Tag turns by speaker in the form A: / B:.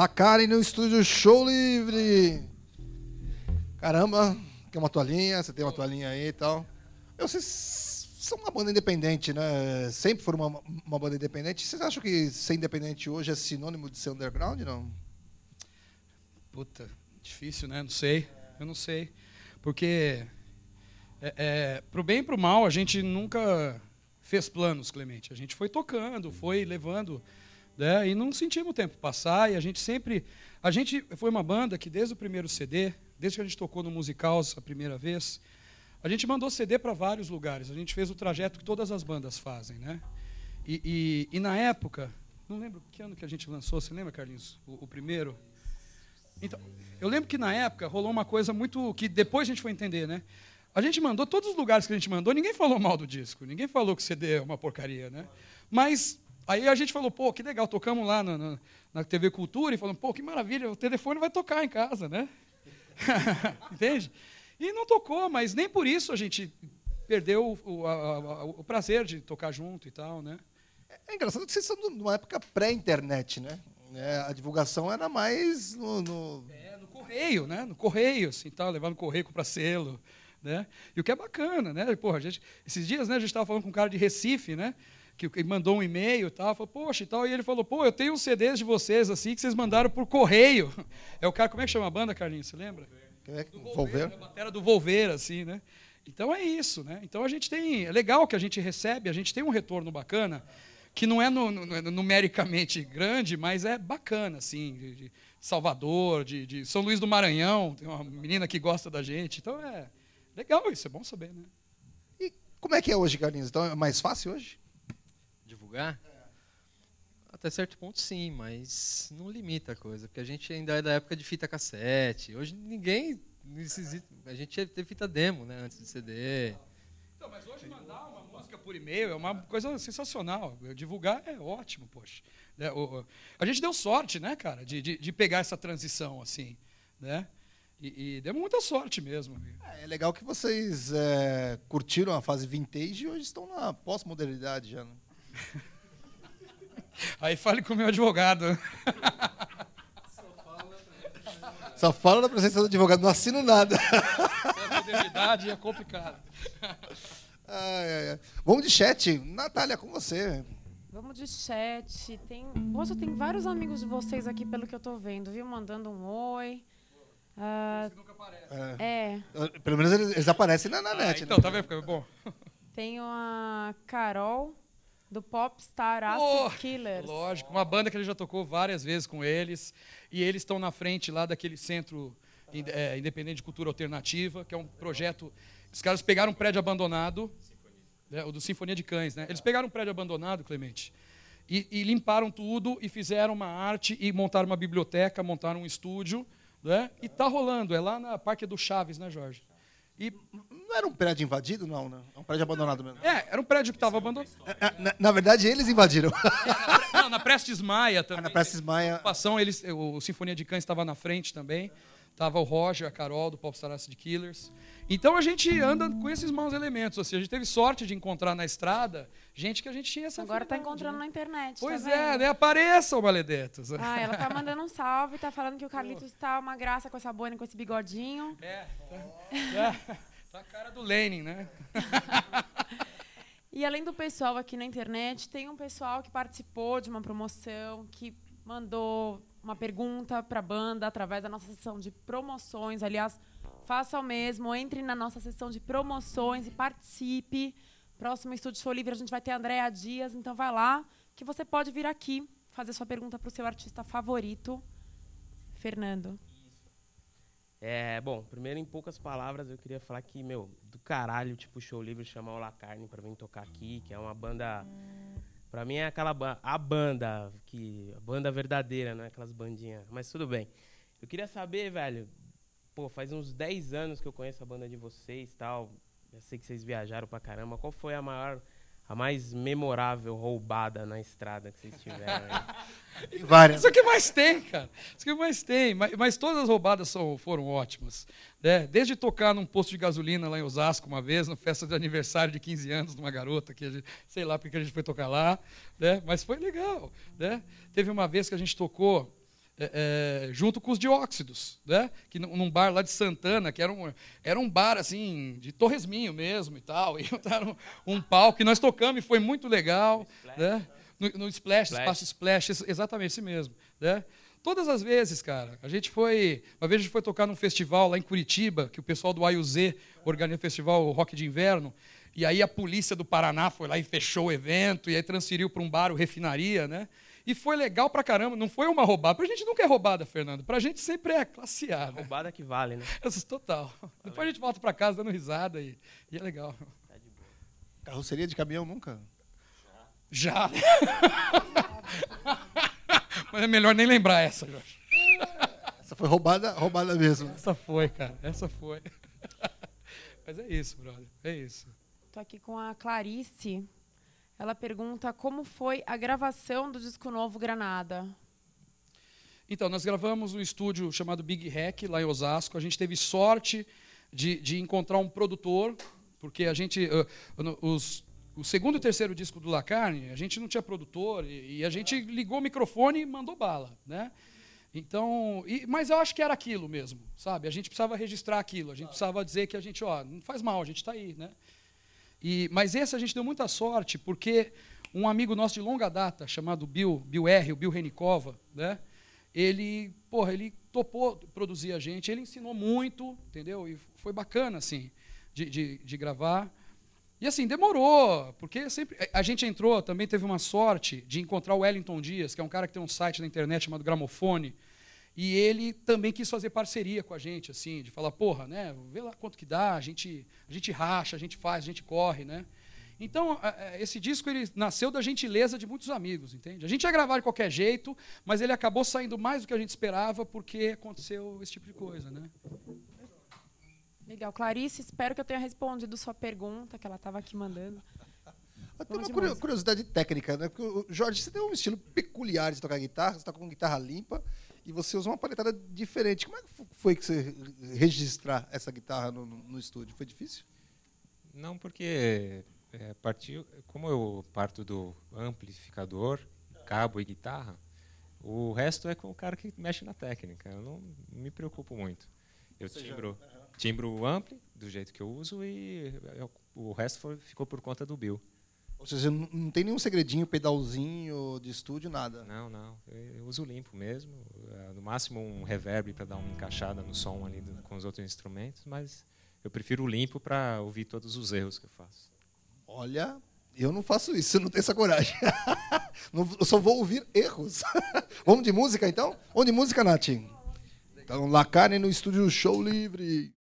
A: Macari no estúdio Show Livre. Caramba, quer uma toalhinha? Você tem uma toalhinha aí e tal. Eu, vocês são uma banda independente, né? Sempre foram uma, uma, banda independente. Vocês acham que ser independente hoje é sinônimo de ser underground, não?
B: Puta, difícil, né? Não sei. Eu não sei. Porque, é, é, pro bem e pro mal, a gente nunca fez planos, Clemente. A gente foi tocando, foi levando né? E não sentimos o tempo passar e a gente sempre, a gente foi uma banda que desde o primeiro CD, desde que a gente tocou no Musicals a primeira vez, a gente mandou CD para vários lugares. A gente fez o trajeto que todas as bandas fazem, né? E, e, e, na época, não lembro que ano que a gente lançou, você lembra, Carlinhos? O, o, primeiro? Então, eu lembro que na época rolou uma coisa muito. que depois a gente foi entender, né? A gente mandou, todos os lugares que a gente mandou, ninguém falou mal do disco, ninguém falou que o CD é uma porcaria, né? Mas Aí a gente falou, pô, que legal, tocamos lá no, no, na TV Cultura e falamos, pô, que maravilha, o telefone vai tocar em casa, né? Entende? E não tocou, mas nem por isso a gente perdeu o, a, a, o prazer de tocar junto e tal, né? É engraçado que vocês
A: são numa época pré-internet, né? É, a divulgação era mais no, no... É,
B: no correio, né? No correio, assim, tal, levando correio para selo, né? E o que é bacana, né? Porra, a gente, esses dias, né, a gente estava falando com um cara de Recife, né? que ele mandou um e-mail e tal, falou, poxa, e tal, e ele falou, pô, eu tenho uns CDs de vocês assim que vocês mandaram por correio. É o cara, como é que chama a banda, Carlinhos? Você lembra? É, do Volveira, né? Batera do Volver assim, né? Então é isso, né? Então a gente tem, é legal que a gente recebe, a gente tem um retorno bacana, que não é no, no, numericamente grande, mas é bacana, assim, de, de Salvador, de, de São Luís do Maranhão, tem uma menina que gosta da gente, então é legal isso, é bom saber, né?
A: E como é que é hoje, Carlinhos? Então é mais fácil hoje?
B: divulgar? Até certo ponto, sim, mas não limita a coisa, porque a gente ainda é da época de fita cassete. Hoje ninguém necessita. A gente teve fita demo, né, antes do CD. Então, mas hoje mandar uma música por e-mail é uma coisa sensacional. Divulgar é ótimo, poxa. Né, a gente deu sorte, né, cara, de, de, de pegar essa transição assim, né? E, e muita sorte mesmo.
A: É, é legal que vocês é, curtiram a fase vintage e hoje estão na pós-modernidade já, né? Aí fale com o meu advogado. Só fala na presença do advogado, não assino nada.
B: É, a é complicado.
A: Ai, ai. Vamos de chat. Natália, com você.
C: Vamos de chat. Tem... Poxa, tem vários amigos de vocês aqui, pelo que eu tô vendo, viu? Mandando um oi. Ah, é. é. Pelo menos eles, eles aparecem na, na ah, net. Então, né? tá vendo? Bom. Tem a Carol do Popstar Acid oh, Killers. Lógico,
B: uma banda que ele já tocou várias vezes com eles. E eles estão na frente lá daquele centro é, independente de cultura alternativa, que é um projeto. Os caras pegaram um prédio abandonado. Né, o do Sinfonia de Cães, né? Eles pegaram um prédio abandonado, Clemente. E, e, limparam tudo e fizeram uma arte e montaram uma biblioteca, montaram um estúdio, né? E tá rolando, é lá na Parque do Chaves, né, Jorge? E não era um prédio invadido, não, né? É um prédio abandonado mesmo. É, era um prédio que estava abandonado. É, é,
A: na, na, verdade, eles invadiram.
B: É, na, não, na Prestes Maia também. Ah, na Prestes Maia. Ocupação, eles, o Sinfonia de Cães estava na frente também. Tava o Roger, a Carol do Popstar Acid Killers. Então a gente anda com esses maus elementos. Ou assim. seja, a gente teve sorte de encontrar na estrada gente que a gente tinha essa
C: Agora tá encontrando né? na internet. Tá pois tá é, né?
B: Apareçam, maledetos. Ah, ela tá
C: mandando um salve, tá falando que o Carlitos tá uma graça com essa boina, com esse bigodinho. É. Tá, tá, tá
B: a cara do Lenin, né?
C: e além do pessoal aqui na internet, tem um pessoal que participou de uma promoção que mandou uma pergunta para a banda através da nossa sessão de promoções. Aliás, faça o mesmo, entre na nossa sessão de promoções e participe. Próximo Estúdio Show Livre a gente vai ter a Andréa Dias, então vai lá que você pode vir aqui fazer sua pergunta para o seu artista favorito, Fernando.
A: É, bom, primeiro em poucas palavras eu queria falar que, meu, do caralho, tipo, show livre chamar o La Carne para vir tocar aqui, que é uma banda. Hum Pra mim é aquela ba a banda, que, a banda verdadeira, né? Aquelas bandinhas. Mas tudo bem. Eu queria saber, velho. Pô, faz uns 10 anos que eu conheço a banda de vocês tal. Eu sei que vocês viajaram pra caramba. Qual foi a maior a mais memorável roubada na estrada que vocês tiveram? Várias. Isso é
B: que mais tem, cara. Isso é que mais tem. Mas, mas todas as roubadas são, foram ótimas. Né? Desde tocar num posto de gasolina lá em Osasco uma vez, na festa de aniversário de 15 anos de uma garota, que gente, sei lá porque a gente foi tocar lá. Né? Mas foi legal. Né? Teve uma vez que a gente tocou é, é, junto com os dióxidos, né? Que num bar lá de Santana, que era um, era um bar assim de Torresminho mesmo e tal, e montaram um, um palco e nós tocamos e foi muito legal, no Splash, né? né? No, no Splash, Splash, espaço Splash, exatamente esse mesmo, né? Todas as vezes, cara, a gente foi, uma vez a gente foi tocar num festival lá em Curitiba, que o pessoal do AUZ organiza o festival Rock de Inverno, e aí a polícia do Paraná foi lá e fechou o evento e aí transferiu para um bar, o Refinaria, né? E foi legal pra caramba, não foi uma roubada. Pra gente nunca é roubada, Fernando. Pra gente sempre é classe A. Né? roubada que vale, né? Isso, é total. Valeu. Depois a gente volta pra casa dando risada e, e é legal. Tá de boa.
A: Carroceria de caminhão nunca? Já. Já.
B: Mas é melhor nem lembrar essa, Jorge. Essa foi roubada, roubada mesmo. Essa foi, cara. Essa foi. Mas é isso, brother. É isso.
C: Tô aqui com a Clarice. Ela pergunta como foi a gravação do disco novo Granada.
B: Então, nós gravamos um estúdio chamado Big Hack, lá em Osasco. A gente teve sorte de, de encontrar um produtor, porque a gente. Uh, os, o segundo e terceiro disco do Lacarne, a gente não tinha produtor, e, e a gente ligou o microfone e mandou bala. Né? Então, e, mas eu acho que era aquilo mesmo, sabe? A gente precisava registrar aquilo, a gente precisava dizer que a gente, ó, não faz mal, a gente está aí, né? E, mas esse a gente deu muita sorte, porque um amigo nosso de longa data, chamado Bill, Bill R, o Bill Renikova, né? ele, porra, ele topou produzir a gente, ele ensinou muito, entendeu? E foi bacana, assim, de, de, de gravar. E assim, demorou, porque sempre. Eh, a gente entrou, também teve uma sorte de encontrar o Wellington Dias, que é um cara que tem um site na internet chamado Gramofone, e ele também quis fazer parceria com a gente, assim, de falar, porra, né, vê lá quanto que dá, a gente, a gente racha, a gente faz, a gente corre, né? Então, esse disco ele nasceu da gentileza de muitos amigos, entende? A gente ia gravar de qualquer jeito, mas ele acabou saindo mais do que a gente esperava porque aconteceu esse tipo de coisa, né?
C: Legal, Clarice, espero que eu tenha respondido sua pergunta que ela estava aqui mandando. Tem uma
A: curiosidade técnica, né? Porque, Jorge, você tem um estilo peculiar de tocar guitarra, você toca com guitarra limpa, e você usa uma paletada diferente. Como é que foi que você registrar essa guitarra no, no estúdio? Foi difícil? Não, porque é, partiu, como eu parto do amplificador, cabo e guitarra, o resto é com o cara que mexe na técnica. Eu não me preocupo muito. Eu timbro, timbro o ampli do jeito que eu uso e eu, é, o resto foi, ficou por conta do Bill. Ou seja, não tem nenhum segredinho, pedalzinho de estúdio, nada. Não, não. Eu uso limpo mesmo. É, no máximo um reverb para dar uma encaixada no som ali do, com os outros instrumentos, mas eu prefiro o limpo para ouvir todos os erros que eu faço. Olha, eu não faço isso, eu não tenho essa coragem. eu só vou ouvir erros. Vamos de música então? Vamos de música, Nath? Então, La no estúdio Show Livre.